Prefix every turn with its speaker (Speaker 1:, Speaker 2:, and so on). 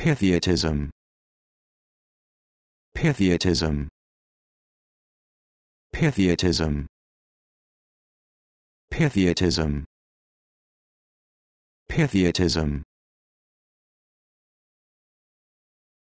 Speaker 1: Pythiotism Pythiotism Pythiotism Pythiotism Pythiotism